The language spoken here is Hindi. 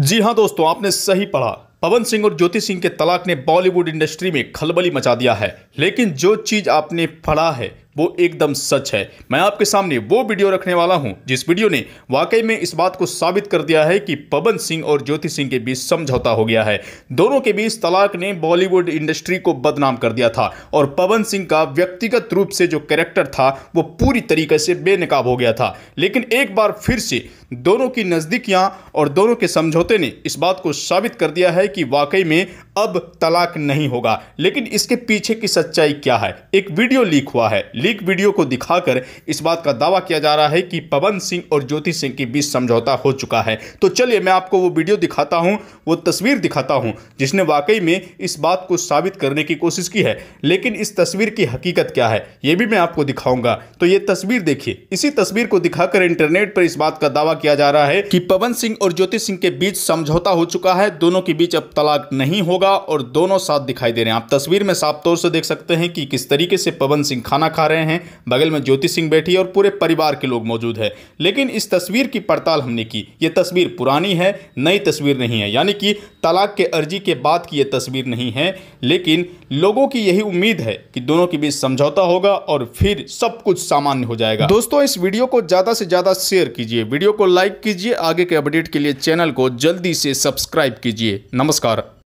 जी हाँ दोस्तों आपने सही पढ़ा पवन सिंह और ज्योति सिंह के तलाक ने बॉलीवुड इंडस्ट्री में खलबली मचा दिया है लेकिन जो चीज़ आपने पढ़ा है वो एकदम सच है मैं आपके सामने वो वीडियो रखने वाला हूं जिस वीडियो ने वाकई में इस बात को साबित कर दिया है कि पवन सिंह और ज्योति सिंह के बीच समझौता हो गया है दोनों के बीच तलाक ने बॉलीवुड इंडस्ट्री को बदनाम कर दिया था और पवन सिंह का व्यक्तिगत रूप से जो कैरेक्टर था वो पूरी तरीके से बेनकाब हो गया था लेकिन एक बार फिर से दोनों की नज़दीकियाँ और दोनों के समझौते ने इस बात को साबित कर दिया है कि वाकई में अब तलाक नहीं होगा लेकिन इसके पीछे की सच्चाई क्या है एक वीडियो लीक हुआ है लीक वीडियो को दिखाकर इस बात का दावा किया जा रहा है कि पवन सिंह और ज्योति सिंह के बीच समझौता हो चुका है तो चलिए मैं आपको वो वीडियो दिखाता हूँ वो तस्वीर दिखाता हूँ जिसने वाकई में इस बात को साबित करने की कोशिश की है लेकिन इस तस्वीर की हकीकत क्या है ये भी मैं आपको दिखाऊंगा तो ये तस्वीर देखिए इसी तस्वीर को दिखाकर इंटरनेट पर इस बात का दावा किया जा रहा है कि पवन सिंह और ज्योति सिंह के बीच समझौता हो चुका है दोनों के बीच अब तलाक नहीं होगा होगा और दोनों साथ दिखाई दे रहे हैं आप तस्वीर में साफ तौर से देख सकते हैं कि किस तरीके से पवन सिंह खाना खा रहे हैं बगल में ज्योति सिंह बैठी और पूरे परिवार के लोग मौजूद है लेकिन इस तस्वीर की पड़ताल हमने की ये तस्वीर पुरानी है नई तस्वीर नहीं है यानी कि तलाक के अर्जी के बाद की ये तस्वीर नहीं है लेकिन लोगों की यही उम्मीद है कि दोनों के बीच समझौता होगा और फिर सब कुछ सामान्य हो जाएगा दोस्तों इस वीडियो को ज़्यादा से ज़्यादा शेयर कीजिए वीडियो को लाइक कीजिए आगे के अपडेट के लिए चैनल को जल्दी से सब्सक्राइब कीजिए नमस्कार